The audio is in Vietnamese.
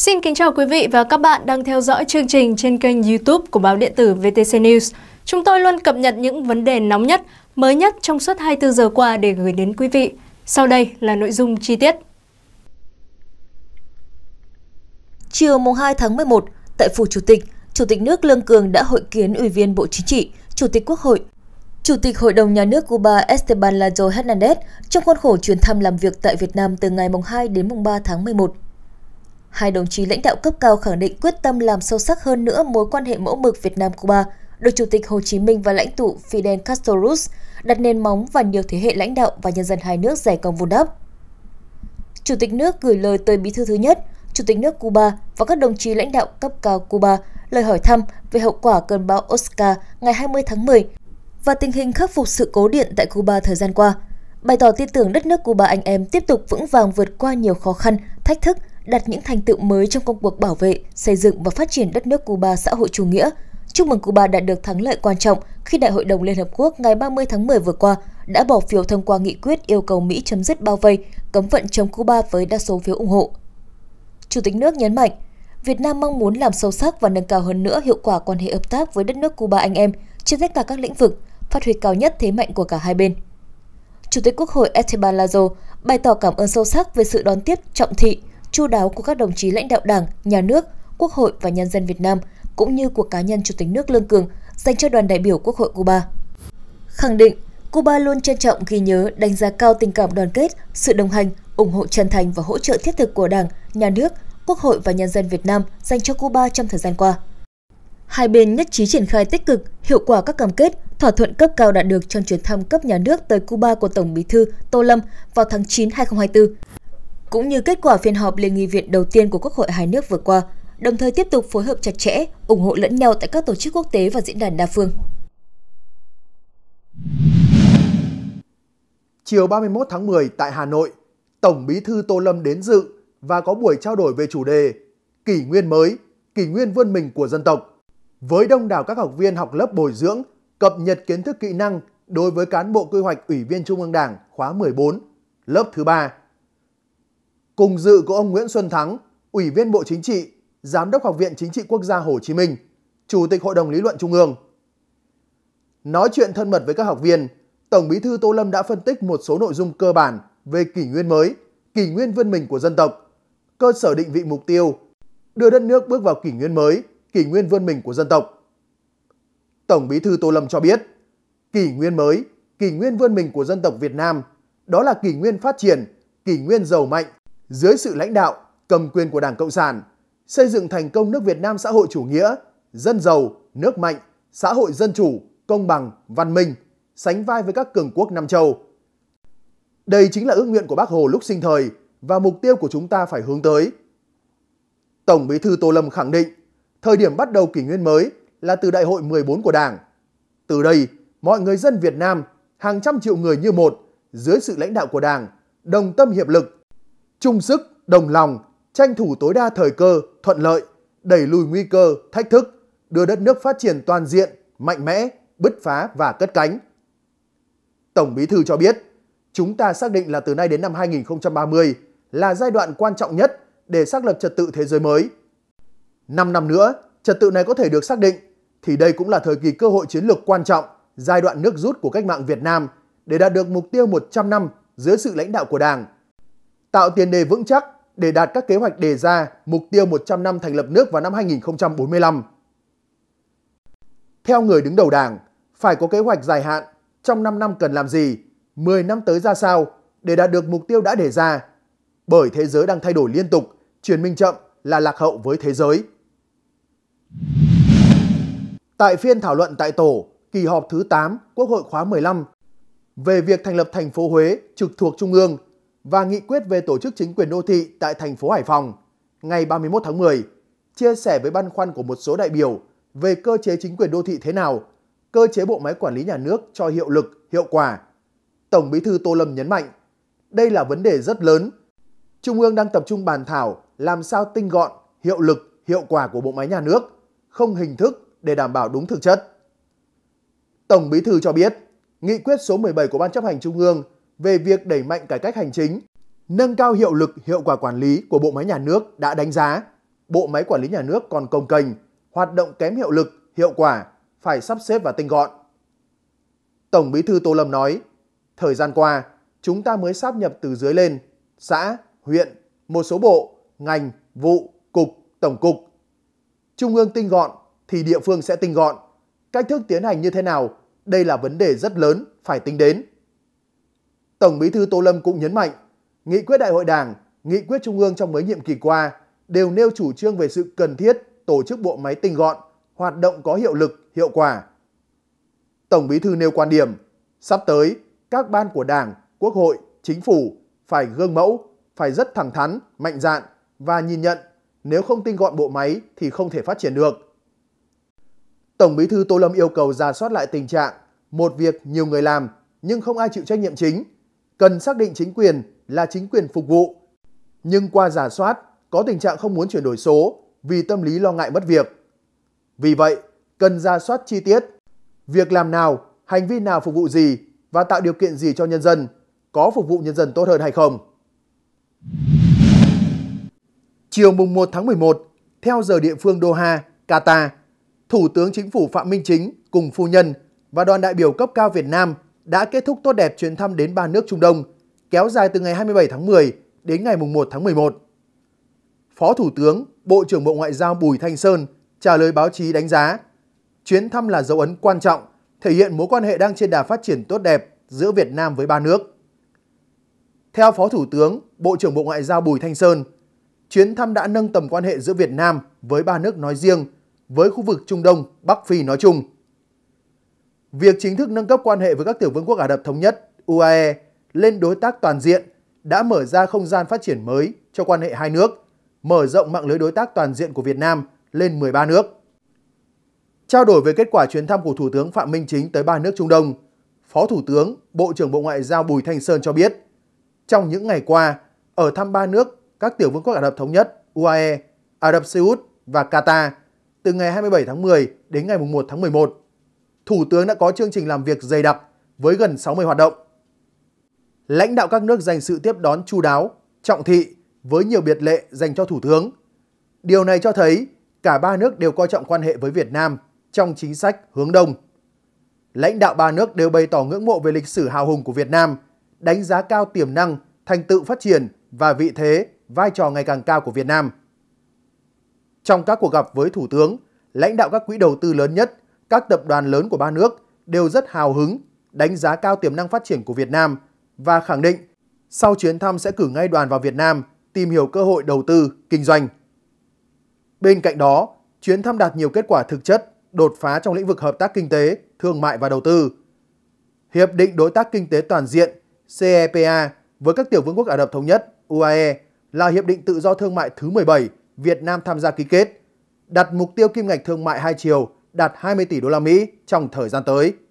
Xin kính chào quý vị và các bạn đang theo dõi chương trình trên kênh YouTube của báo điện tử VTC News. Chúng tôi luôn cập nhật những vấn đề nóng nhất, mới nhất trong suốt 24 giờ qua để gửi đến quý vị. Sau đây là nội dung chi tiết. Chiều 2 tháng 11, tại Phủ Chủ tịch, Chủ tịch nước Lương Cường đã hội kiến Ủy viên Bộ Chính trị, Chủ tịch Quốc hội, Chủ tịch Hội đồng Nhà nước Cuba Esteban Lazo Hernandez trong khuôn khổ chuyến thăm làm việc tại Việt Nam từ ngày 2 đến 3 tháng 11. Hai đồng chí lãnh đạo cấp cao khẳng định quyết tâm làm sâu sắc hơn nữa mối quan hệ mẫu mực Việt Nam-Cuba, được Chủ tịch Hồ Chí Minh và lãnh tụ Fidel Castro đặt nền móng và nhiều thế hệ lãnh đạo và nhân dân hai nước giải công vun đắp. Chủ tịch nước gửi lời tới Bí thư thứ nhất, Chủ tịch nước Cuba và các đồng chí lãnh đạo cấp cao Cuba lời hỏi thăm về hậu quả cơn bão Oscar ngày 20 tháng 10 và tình hình khắc phục sự cố điện tại Cuba thời gian qua, bày tỏ tin tưởng đất nước Cuba anh em tiếp tục vững vàng vượt qua nhiều khó khăn, thách thức đạt những thành tựu mới trong công cuộc bảo vệ, xây dựng và phát triển đất nước Cuba xã hội chủ nghĩa. Chúc mừng Cuba đã được thắng lợi quan trọng khi Đại hội đồng Liên Hợp Quốc ngày 30 tháng 10 vừa qua đã bỏ phiếu thông qua nghị quyết yêu cầu Mỹ chấm dứt bao vây, cấm vận chống Cuba với đa số phiếu ủng hộ. Chủ tịch nước nhấn mạnh, Việt Nam mong muốn làm sâu sắc và nâng cao hơn nữa hiệu quả quan hệ hợp tác với đất nước Cuba anh em trên tất cả các lĩnh vực, phát huy cao nhất thế mạnh của cả hai bên. Chủ tịch Quốc hội Esteban Lazo bày tỏ cảm ơn sâu sắc về sự đón tiếp trọng thị, chu đáo của các đồng chí lãnh đạo Đảng, Nhà nước, Quốc hội và nhân dân Việt Nam, cũng như của cá nhân Chủ tịch nước Lương Cường dành cho đoàn đại biểu Quốc hội Cuba. Khẳng định, Cuba luôn trân trọng ghi nhớ đánh giá cao tình cảm đoàn kết, sự đồng hành, ủng hộ chân thành và hỗ trợ thiết thực của Đảng, Nhà nước, Quốc hội và nhân dân Việt Nam dành cho Cuba trong thời gian qua. Hai bên nhất trí triển khai tích cực, hiệu quả các cam kết, thỏa thuận cấp cao đạt được trong chuyến thăm cấp nhà nước tới Cuba của Tổng Bí thư Tô Lâm vào tháng 9 2024 cũng như kết quả phiên họp Liên nghị viện đầu tiên của Quốc hội hai nước vừa qua, đồng thời tiếp tục phối hợp chặt chẽ, ủng hộ lẫn nhau tại các tổ chức quốc tế và diễn đàn đa phương. Chiều 31 tháng 10 tại Hà Nội, Tổng Bí thư Tô Lâm đến dự và có buổi trao đổi về chủ đề Kỷ nguyên mới, kỷ nguyên vươn mình của dân tộc. Với đông đảo các học viên học lớp bồi dưỡng, cập nhật kiến thức kỹ năng đối với cán bộ quy hoạch Ủy viên Trung ương Đảng khóa 14, lớp thứ 3. Cùng dự có ông Nguyễn Xuân Thắng, Ủy viên Bộ Chính trị, Giám đốc Học viện Chính trị Quốc gia Hồ Chí Minh, Chủ tịch Hội đồng Lý luận Trung ương. Nói chuyện thân mật với các học viên, Tổng bí thư Tô Lâm đã phân tích một số nội dung cơ bản về kỷ nguyên mới, kỷ nguyên vươn mình của dân tộc, cơ sở định vị mục tiêu, đưa đất nước bước vào kỷ nguyên mới, kỷ nguyên vươn mình của dân tộc. Tổng bí thư Tô Lâm cho biết, kỷ nguyên mới, kỷ nguyên vươn mình của dân tộc Việt Nam, đó là kỷ nguyên phát triển, kỷ nguyên giàu mạnh, dưới sự lãnh đạo, cầm quyền của Đảng Cộng sản, xây dựng thành công nước Việt Nam xã hội chủ nghĩa, dân giàu, nước mạnh, xã hội dân chủ, công bằng, văn minh, sánh vai với các cường quốc Nam châu. Đây chính là ước nguyện của Bác Hồ lúc sinh thời và mục tiêu của chúng ta phải hướng tới. Tổng Bí thư Tô Lâm khẳng định, thời điểm bắt đầu kỷ nguyên mới là từ Đại hội 14 của Đảng. Từ đây, mọi người dân Việt Nam, hàng trăm triệu người như một, dưới sự lãnh đạo của Đảng, đồng tâm hiệp lực, chung sức, đồng lòng, tranh thủ tối đa thời cơ, thuận lợi, đẩy lùi nguy cơ, thách thức, đưa đất nước phát triển toàn diện, mạnh mẽ, bứt phá và cất cánh. Tổng Bí thư cho biết, chúng ta xác định là từ nay đến năm 2030 là giai đoạn quan trọng nhất để xác lập trật tự thế giới mới. 5 năm nữa, trật tự này có thể được xác định, thì đây cũng là thời kỳ cơ hội chiến lược quan trọng, giai đoạn nước rút của cách mạng Việt Nam để đạt được mục tiêu 100 năm dưới sự lãnh đạo của Đảng – tạo tiền đề vững chắc để đạt các kế hoạch đề ra mục tiêu 100 năm thành lập nước vào năm 2045. Theo người đứng đầu đảng, phải có kế hoạch dài hạn, trong 5 năm cần làm gì, 10 năm tới ra sao để đạt được mục tiêu đã đề ra. Bởi thế giới đang thay đổi liên tục, chuyển minh chậm là lạc hậu với thế giới. Tại phiên thảo luận tại tổ, kỳ họp thứ 8 Quốc hội khóa 15 về việc thành lập thành phố Huế trực thuộc Trung ương – và nghị quyết về tổ chức chính quyền đô thị tại thành phố Hải Phòng ngày 31 tháng 10 chia sẻ với băn khoăn của một số đại biểu về cơ chế chính quyền đô thị thế nào, cơ chế bộ máy quản lý nhà nước cho hiệu lực, hiệu quả. Tổng Bí thư Tô Lâm nhấn mạnh, đây là vấn đề rất lớn. Trung ương đang tập trung bàn thảo làm sao tinh gọn, hiệu lực, hiệu quả của bộ máy nhà nước, không hình thức để đảm bảo đúng thực chất. Tổng Bí thư cho biết, nghị quyết số 17 của Ban chấp hành Trung ương về việc đẩy mạnh cải cách hành chính, nâng cao hiệu lực hiệu quả quản lý của bộ máy nhà nước đã đánh giá bộ máy quản lý nhà nước còn công cành, hoạt động kém hiệu lực, hiệu quả, phải sắp xếp và tinh gọn. Tổng Bí thư Tô Lâm nói, thời gian qua, chúng ta mới sáp nhập từ dưới lên, xã, huyện, một số bộ, ngành, vụ, cục, tổng cục. Trung ương tinh gọn thì địa phương sẽ tinh gọn. Cách thức tiến hành như thế nào, đây là vấn đề rất lớn phải tính đến. Tổng bí thư Tô Lâm cũng nhấn mạnh, nghị quyết đại hội đảng, nghị quyết trung ương trong mấy nhiệm kỳ qua đều nêu chủ trương về sự cần thiết tổ chức bộ máy tinh gọn, hoạt động có hiệu lực, hiệu quả. Tổng bí thư nêu quan điểm, sắp tới, các ban của Đảng, Quốc hội, Chính phủ phải gương mẫu, phải rất thẳng thắn, mạnh dạn và nhìn nhận nếu không tinh gọn bộ máy thì không thể phát triển được. Tổng bí thư Tô Lâm yêu cầu ra soát lại tình trạng một việc nhiều người làm nhưng không ai chịu trách nhiệm chính – cần xác định chính quyền là chính quyền phục vụ. Nhưng qua giả soát, có tình trạng không muốn chuyển đổi số vì tâm lý lo ngại mất việc. Vì vậy, cần ra soát chi tiết việc làm nào, hành vi nào phục vụ gì và tạo điều kiện gì cho nhân dân, có phục vụ nhân dân tốt hơn hay không. Chiều mùng 1 tháng 11, theo giờ địa phương Doha, Qatar, Thủ tướng Chính phủ Phạm Minh Chính cùng phu nhân và đoàn đại biểu cấp cao Việt Nam đã kết thúc tốt đẹp chuyến thăm đến ba nước Trung Đông, kéo dài từ ngày 27 tháng 10 đến ngày 1 tháng 11. Phó Thủ tướng, Bộ trưởng Bộ Ngoại giao Bùi Thanh Sơn trả lời báo chí đánh giá, chuyến thăm là dấu ấn quan trọng, thể hiện mối quan hệ đang trên đà phát triển tốt đẹp giữa Việt Nam với ba nước. Theo Phó Thủ tướng, Bộ trưởng Bộ Ngoại giao Bùi Thanh Sơn, chuyến thăm đã nâng tầm quan hệ giữa Việt Nam với ba nước nói riêng, với khu vực Trung Đông, Bắc Phi nói chung. Việc chính thức nâng cấp quan hệ với các tiểu vương quốc Ả Rập Thống Nhất UAE lên đối tác toàn diện đã mở ra không gian phát triển mới cho quan hệ hai nước, mở rộng mạng lưới đối tác toàn diện của Việt Nam lên 13 nước. Trao đổi về kết quả chuyến thăm của Thủ tướng Phạm Minh Chính tới ba nước Trung Đông, Phó Thủ tướng, Bộ trưởng Bộ Ngoại giao Bùi Thanh Sơn cho biết, trong những ngày qua, ở thăm ba nước, các tiểu vương quốc Ả Rập Thống Nhất, UAE, Ả Rập Xê Út và Qatar, từ ngày 27 tháng 10 đến ngày 1 tháng 11, Thủ tướng đã có chương trình làm việc dày đặc với gần 60 hoạt động. Lãnh đạo các nước dành sự tiếp đón chu đáo, trọng thị với nhiều biệt lệ dành cho Thủ tướng. Điều này cho thấy cả ba nước đều coi trọng quan hệ với Việt Nam trong chính sách hướng đông. Lãnh đạo ba nước đều bày tỏ ngưỡng mộ về lịch sử hào hùng của Việt Nam, đánh giá cao tiềm năng, thành tựu phát triển và vị thế, vai trò ngày càng cao của Việt Nam. Trong các cuộc gặp với Thủ tướng, lãnh đạo các quỹ đầu tư lớn nhất các tập đoàn lớn của ba nước đều rất hào hứng, đánh giá cao tiềm năng phát triển của Việt Nam và khẳng định sau chuyến thăm sẽ cử ngay đoàn vào Việt Nam tìm hiểu cơ hội đầu tư, kinh doanh. Bên cạnh đó, chuyến thăm đạt nhiều kết quả thực chất, đột phá trong lĩnh vực hợp tác kinh tế, thương mại và đầu tư. Hiệp định Đối tác Kinh tế Toàn diện CEPA với các tiểu vương quốc Ả Rập Thống Nhất UAE là hiệp định tự do thương mại thứ 17 Việt Nam tham gia ký kết, đặt mục tiêu kim ngạch thương mại hai chiều đạt 20 tỷ đô la Mỹ trong thời gian tới.